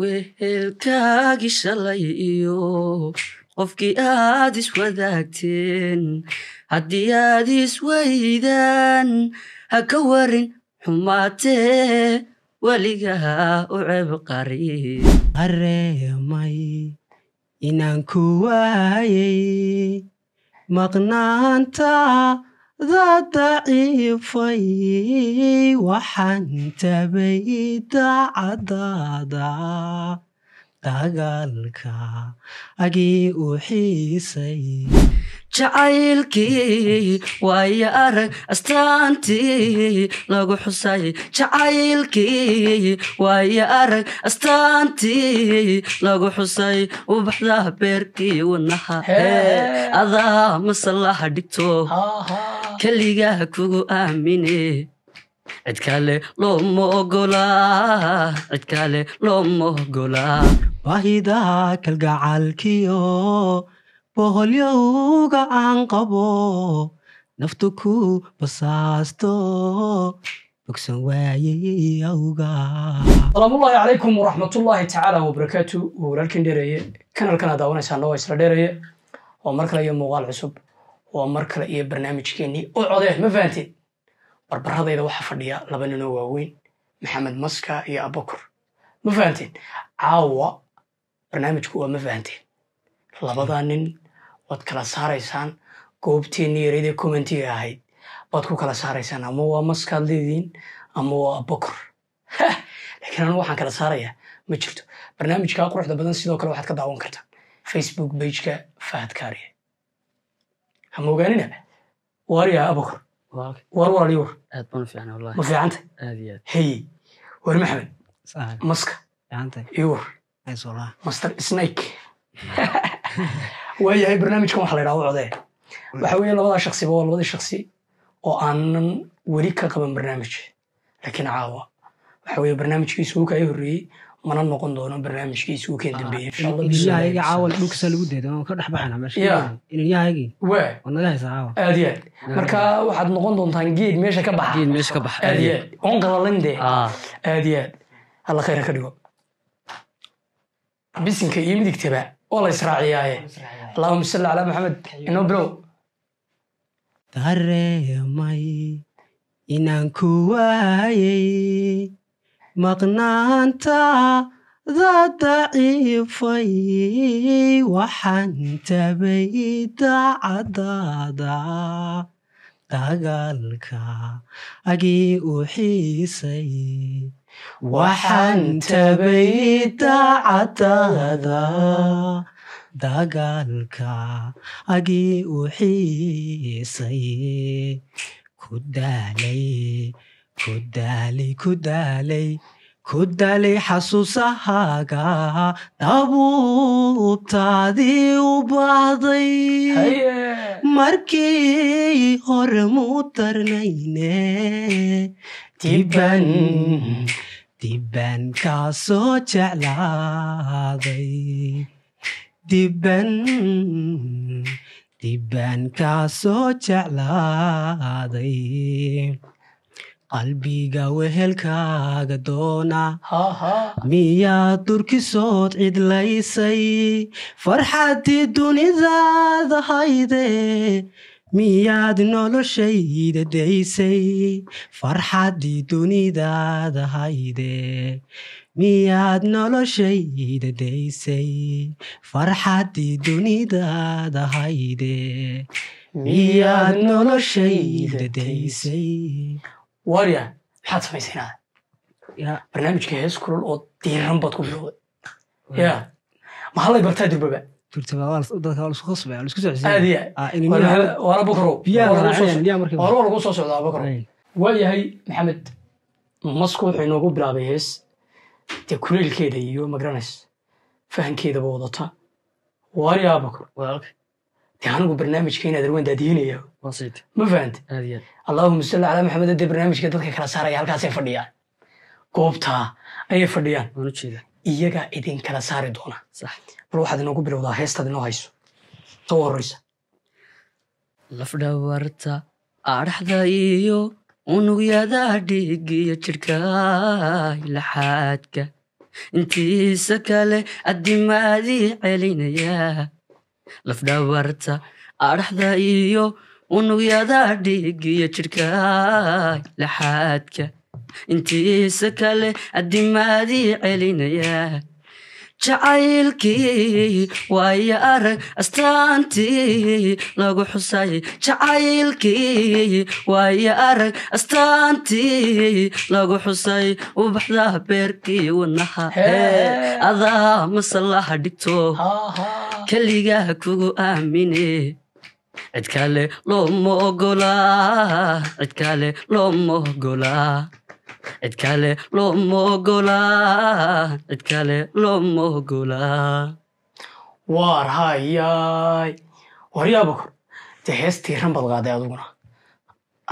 wehelkaagii shalay iyo qofkii aad iswadaagteen haddii aad isweydaan ha ka warin xumaatee weligaa u ceeb qari qareemay inaan ku waayay maqnaanta daciifay waxaan tabay daacadaada dagaalka agii u xiisay jacaylkii waayo arag astaantii lagu xusay jacaylkii waayo arag astaantii lagu xusay ubaxda beerkii wanaha adaa masalaha dhigto keligaa kugu aamine cid kale looma ogolaa cid kale looma ogolaa baahidaa kalgacaalkiyo boholyowga aan qabo naftu ku basaasto bogsan waayey awga asalaamullaahi calaykum waraxmatullaahi tacaala wabarakaatu waa walaalkiin dheereeye kanalkana daawanaysaan noo isla dheereeye oo mar kale iyo muuqaal cusub waa mar kale iyo barnaamijkeennii u codee ma fahanteed barbaradayda waxaa fadhiya laba ninoo waaweyn maxamed maska iyo abakor ma fahanteen caawa barnaamijku waa ma fahanteen labadaa nin waad kala saaraysaan goobteenni yareedee commentiga ahayd baad ku kala saaraysaan ama waa maska leediin ama waa abakor laakiin anu waxaan kala saarayaa ma jirto barnaamijkaa quruxda badan sidoo kale waxaad ka daawan kartaan facebook bageka fahad ama ogaanina waariya abakor war walaaliyo war ma fiicanta heye war maxamed maska iyo war master snake waayahay barnaamijkan waxa la ydhahdo codee waxa weeye labadaa shaksiba waa labadii shaksi oo aanan weli ka qaban barnaamij laakiin caawa waxa weye barnaamijkii suuka ay horreeyey mana noqon doono barnaamijkiisi uu keen ah, dambeeyeyahaygii marka waxaad noqon doontaan geed meesha ka baxaad oon qalalinde ah. aad yaad alla khayra ka dhigo bisinka iyo midigtaba oo la israaciyaaye allahuma salli calaa maxamed inoo bilow dareemay inaan ku waayay maqnaantaada daciifay waxaan tabay dacadaada dagaalka agii u xiisay waxaan tabay dacadaada dagaalka agii u xiisay ku daalay kudaalay kudaalay xasuusahaaga dabuubtaadii u baahday markii hore muu darnayne diban diban jeclaaday diban diban kaa jeclaaday qalbiga wehelkaaga doona miyaad durkisood cidlaysay farxaddii dunidaada hayde miyaad noloshayda daysay farxaddii dunidaada hayde miyaad noloshayda daysay farxaddii dunidaada hayde miyaad noloshayda daysay waria maxaad samaysanaa barnaamijka hees kulol oo diiran baad ku bilowday ya mahallay bartaa durbaba ah, soo socdaa bukrow waayahay maxamed masku wuxuu inoogu bilaabay hees dee kuleylkeeda iyo magranays fahankeedaba wadata waaryaa bukrow de anigu barnaamijkayna darwan daadihinaya ma fahante allahuma salli calaa maxamed hadee barnaamijka dadka kala saaraya halkaasay fadhiyaan goobtaa ayay fadhiyaan iyagaa idin kala saari doona bal waxaad inoogu bilowdaa heestaad inoo hayso soo horeysa lafdhawarta adhaxda iyo unugyada dhiigiyo jirhkaay laxaadka intiisa kale adimaadii celinayaa lafdhabarta araxda iyo unugyada dhigiyo jidhkaay laxaadka intiisa kale addimaadii celinaya jacaylkii waayo arag astaantii lagu xusay jacaylkii waayo arag astaantii lagu xusay ubaxdaa beerkii wanaha adaa masallaha dhigto keligaa kugu aamine cidkale looma ogolaa cidkale looma ogolaa cidkale looma ogolaa cidkale looma ogolaa waar hayaay waryaa bakor dee hees tiiran baad qaaday aduguna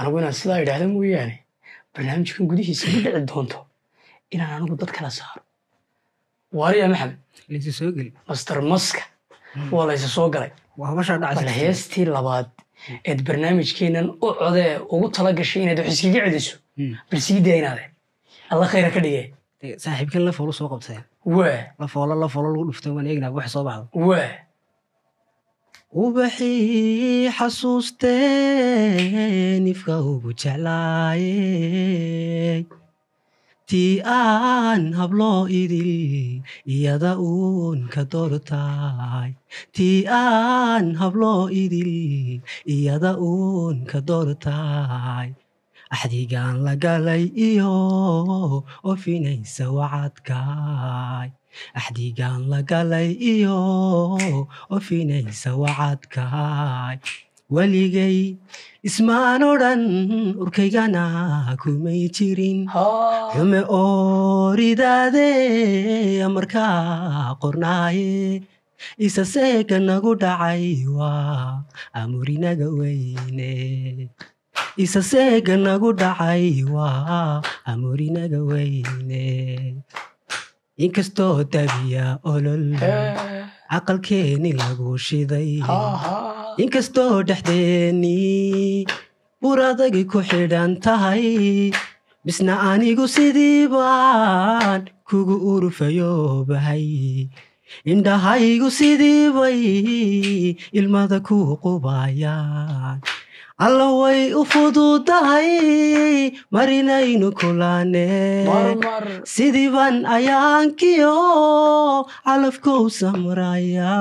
anigu inaan sidaa idhaahda mooyaane barnaamijkan gudihiisa ma dhici doonto inaan anigu dad kala saaro waariya maxamed master maska hmm. waa laysa soo galay bal heestii labaad eed barnaamijkeennan u codee ugu tala gashay inaad wax iskaga celiso bal sii daya inaade alla khayra ka dhige saaxiibkan lafoolu soo qabteen lafoolo lafoolo lagu dhuftan waan eegnaa wax soo baxdo ubaxii xasuustee nifka ugu jeclaayey tii aan habloo idil iyada uun ka doortaay tii aan habloo idil iyada uun ka doortay axdigaan la galay iyo oofinaysa wacadkaay axdigaan la galay iyo ofinaysa wacadkaay weligay ismaan odhan urkaygana kumay jirin xume oo ridaade amarkaa qornaaye isa seeka nagu dhacay waa amurinaga weyne isaseega nagu dhacay waa hamuurinaga weyne inkastoo dabiya olol caqalkeeni eh. lagu shiday inkastoo dhexdeennii buraadagi ku xidhan tahay misna anigu sidii baan kugu urufayoobahay indhahaygu sidii bay ilmada ku qubayaan alla way u fududahay marinaynu kulaane sidiiban ayaankiyo calafkou samraaya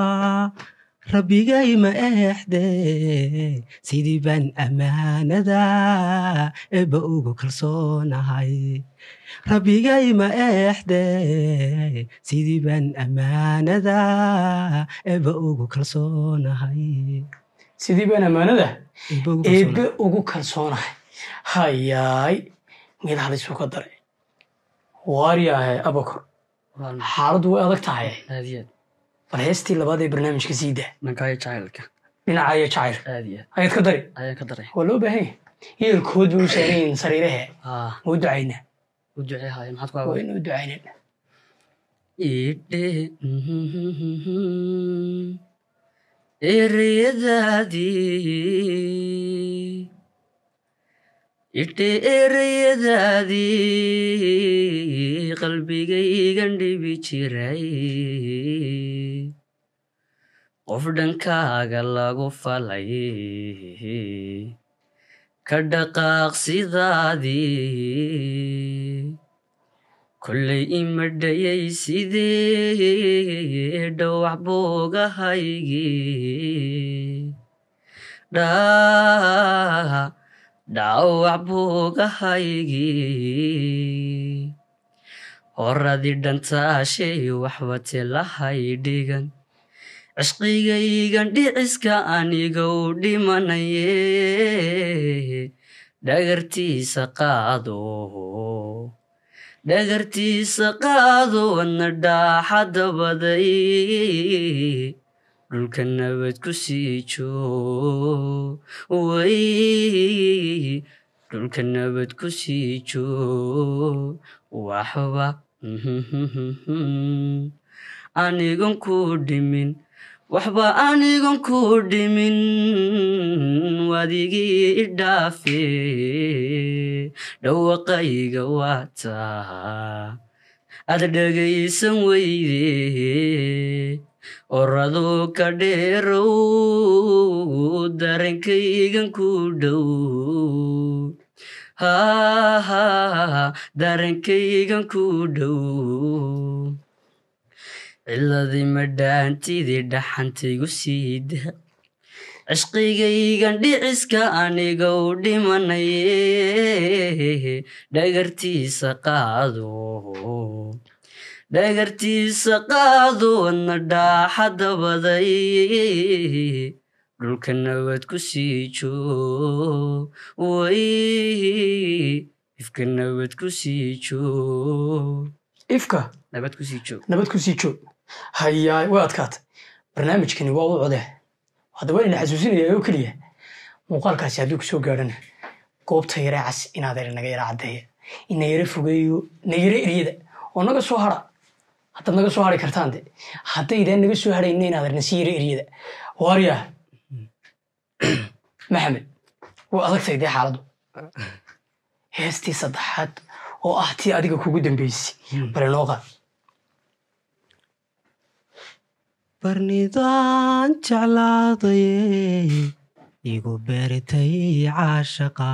rabbigay ma exde sidiiban ammaanada eba ugu kalsoonahay rabbigay ma exde sidiiban ammaanada eba ugu kalsoonahay sidii baan ammaanada eebe ugu kalsoonahay hayaay mid halisuu ka daray waariyaahe abakor xaaladdu way adag tahay bal heestii labaad ee barnaamijka sii daa dhinacayo jacayl ayaad ka daray waa loo baahanya yeelkood bay u saarayn sariirahe mau ducayna waynu ducaynan ereyadaadii idhe ereyadaadii qalbigaygan dhibi jiray qof dhankaaga lagu falay ka dhaqaaq sidaadii kollay ima dhayay sidee dhawax boogahaygi dha dhawax boogahaygi horadi dhantaashay waxwatelahay dhigan cishqigaygan dhiciska u dhimanaye dhagartiisa qaado dhagartiisa qaado wadna baday dhulka nabad ku sii joo wey dhulka nabad ku sii joog waxba anigan ku dhimin waxba anigon ku dhimin waadigii idhaafe dhawaqayga waata ad dhegaysan weyde oradu ka dheerow darankaygan ku dhow haarankagan ku dhow ciladii madhaantidii dhaxantaygu sii dah cishqigaygan dhiciska aniga u dhimanaye dhagartiisa qaado dhagartiisa qaado wadna dhaaxadabaday dhulka nabad ku sii joog way ifka nabad ku sii joog ifka nabad ku sii joog nabad ku sii joog hayaa way adkaatay barnaamijkani waa u codee hadda waan ina xasuusinaya oo keliya muuqaalkaasi hadduu ku soo gaadhana goobta yara cas inaadeer naga yara caddeeya ina yara fogeeyo na yara eryada oo naga soo hara haddaad naga soo hari kartaan de haddaydaan naga soo harayna inaadeerna si yara eryada waaryaa maxamed waa adagtay dee xaaladdu heestii saddexaad oo ah tii adiga kugu dambaysay hmm. bale nooqaad barnidaan jeclaadaye igu beertay caashaqa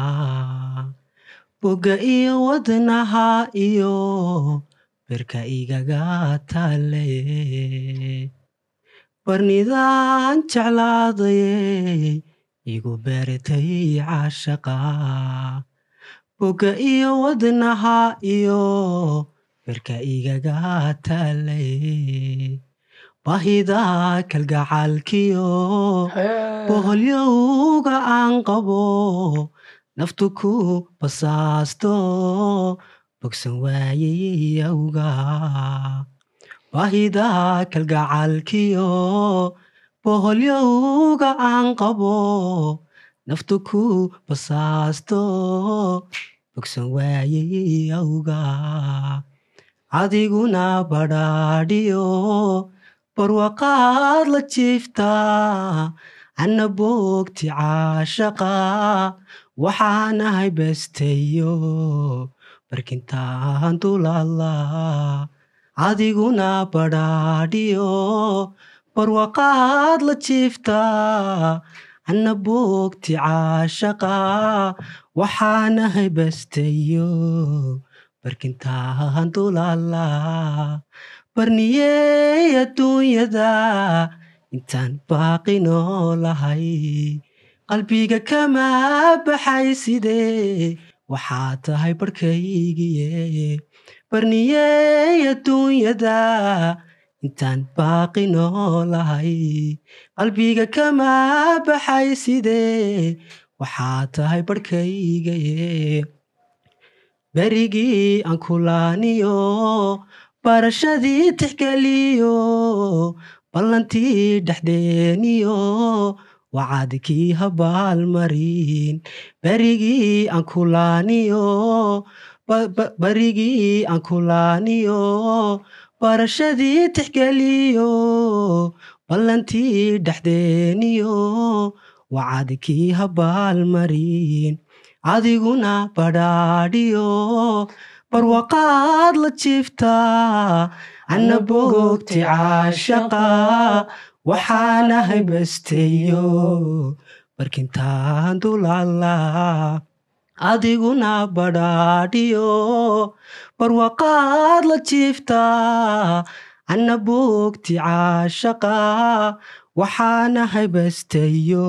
boga iyo wadnaha iyo berka igaga taalaye barnidaan jeclaadaye igu beertay caashaqa boga iyo wadnaha iyo berka igaga taalaye waahidaa kalgacaalkiyo boholyowga aan qabo naftu ku basaasto bogsan waayeyawga waahidaa kalgacaalkiyo boholyowga aan qabo naftu ku basaasto bogsan waayeyawga adiguna badhaadhiyo barwa qaad la jiiftaa anna boogti caashaqa waxaanahay beestayo barkintaan dulaalla adiguna badhaadhiyo barwa qaad la jiiftaa anna boogti caashaqa waxaanahay beestayo barkintaan dulaalla barniyey adduunyada intaan baaqi noolahay qalbiga kama baxay sidee waxaa tahay barhkaygiye barniyey adduunyada intaan baaqi noolahay qalbiga kama baxay sidee waxaa tahay barhkaygaye berigii aan kulaaniyo barashadii tixgeliyo ballantii dhexdeeniyo wacadkii habaalmarin berigii aankulaaniyo barashadii tixgeliyo ballantii dhexdeeniyo wacadkii habaalmarin adiguna badhaadhiyo barwaqaad la jiiftaa ana bogogti caashaqa waxaana haybasteyo barkintaan dulaala adiguna badhaadhiyo barwaqaad la jiiftaa ana bogogti caashaqa waxaana haybasteyo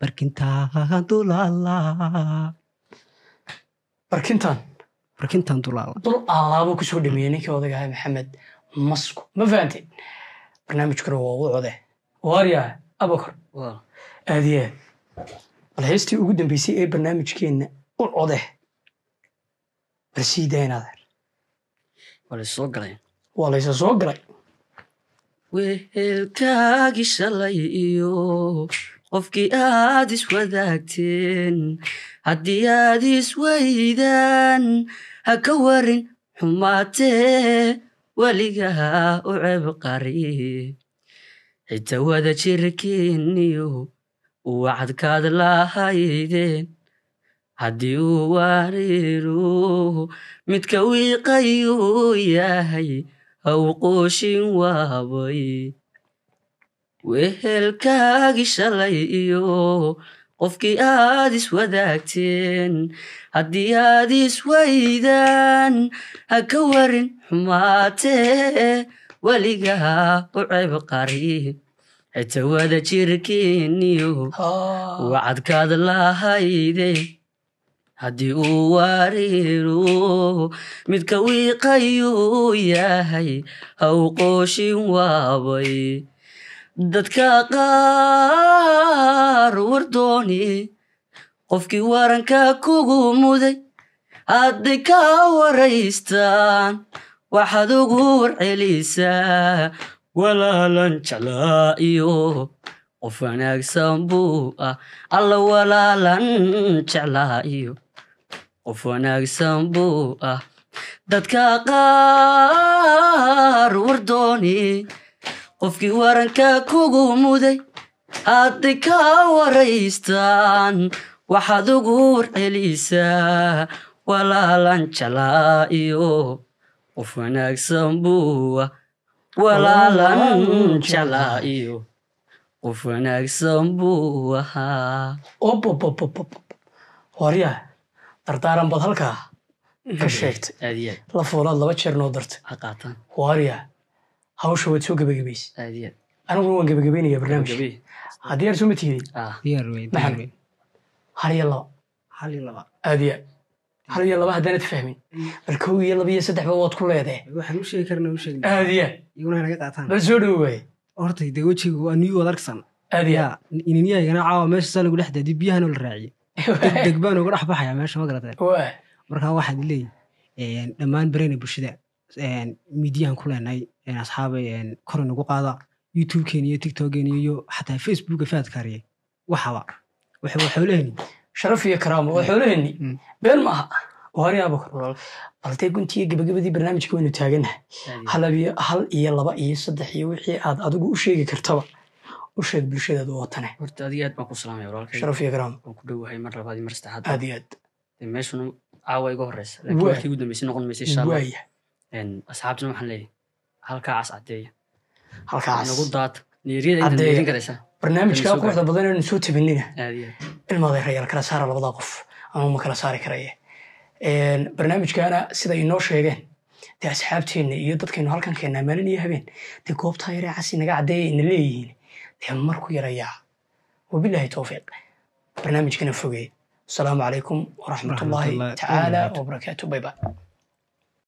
barkintaan dulaala barkintaan arkintan dulaala dul aalaabuu kusoo dhameeyey ninkii odagaha maxamed masku ma fahanteen barnaamijkuna waa u code waaryaha abakor aad bal heystii ugu dambeysay ee barnaamijkeenna u codeh bal sii daa inaad her waa laysa soo galay wehelkaagii shalay iyo qofkii aad iswadaagteen haddii aad isweydaan ha ka warin xumaatee weligaha u ceeb qari xita wada jirkiinniyu uwacadkaad lahaydeen haddii uu wariru midka wiiqayuu yahay haw qooshin waabay wehelkaagi shalay iyo qofkii aad iswadaagteen haddii aad iswaydaan ha ka warin xumaatee weligaa u ceeb qari xita wada jirkiiniyo wacadkaad lahayde haddii uu wariiro midka wiiqayuu yahay ha u qooshin waabay dadka qaar wardooni qofkii waranka kugu muday hadday ka waraystaan waxaad ugu warcelisaa walaalan jeclaa iyo qof wanaagsan buu ah alla walaalan jeclaa iyo qof wanaagsan buu ah dadka qaar wardooni qofkii warankaa kugu muday hadday ka waraystaan waxaad ugu warcelisaa walaalan jalaa'iyo qof wanaagsan buuwa walaalan jalaa'iyo qof wanaagsan buu dardaaran bad halkaa ka sheegtay la fuulaad laba jeer noo dartay waryaah hawsha waad soo gebagabayse aniguna waan gebagabeynaya barnaamijka ha soo ma tihiday ah. hal iyo laba aad ya hal iyo laba haddaanad fahmin bal kow iyo laba iyo saddexba waad ku leedee aad ya bal soo dhowo horta de wejiga aniyu ad arksan aad ya inaniyahagana caawa meesha saa lagu dhex daadiy biyahana la raaciye degdeg baan uga dhex baxaya meesha ma garata markaa waxaad leey dhammaan barena bulshada midiyahan ku leenahay asxaabay kori nagu qaada youtubekeen iyo tictoken iyo xataa facebooka faadkariye waxaba xoolaheni sharaf iyo karaamo waa hmm. been ma aha horyaaba korolol baltee guntiiyo gabagabadii barnaamijka waynu taaganahay hal iyo laba iyo saddex iyo wixii aad adigu u sheegi kartaba u sheeg bulshadaada watane horta adiga aad baan ku salaamaya walaalkay sharaf iyo karaamo waan ku dhowahay mar labaad iyo mar saddexaad aad iyo aad meeshuna caawa iga horeysa laakiin markii ugu dambeysay noqon maysa insha allah asxaabtana waxaan leeyahy halkaacaas cadeeya halkaasnagu daad niyeryadaintaadin karaysaa barnaamijkaa quruxda badan aanu soo tabinina ilmaadeerayaal kala saara labadaa qof ama ma kala saari karaye barnaamijkaana sida noo sheegeen dee asxaabteenna iyo dadkaynu halkan keennaa maalin iyo habeen dee goobtaa yaree cas inaga caddeeya ina leeyihiin dee marku yarayaa wabilaahi towfiiq barnaamijkana fogee asalaamu calaykum waraxmatullaahi tacaala wabarakaatu bayba